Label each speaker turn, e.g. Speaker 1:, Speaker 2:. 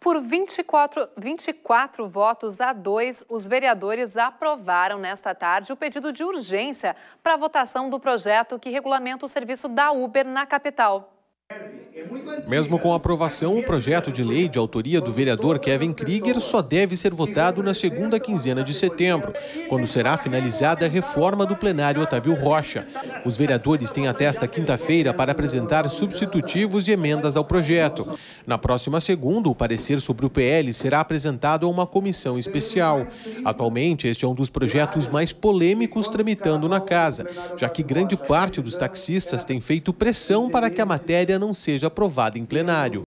Speaker 1: Por 24, 24 votos a dois, os vereadores aprovaram nesta tarde o pedido de urgência para a votação do projeto que regulamenta o serviço da Uber na capital. É
Speaker 2: Mesmo com aprovação, o projeto de lei de autoria do vereador Kevin Krieger só deve ser votado na segunda quinzena de setembro, quando será finalizada a reforma do plenário Otávio Rocha. Os vereadores têm até esta quinta-feira para apresentar substitutivos e emendas ao projeto. Na próxima segunda, o parecer sobre o PL será apresentado a uma comissão especial. Atualmente, este é um dos projetos mais polêmicos tramitando na casa, já que grande parte dos taxistas tem feito pressão para que a matéria não seja aprovada em plenário.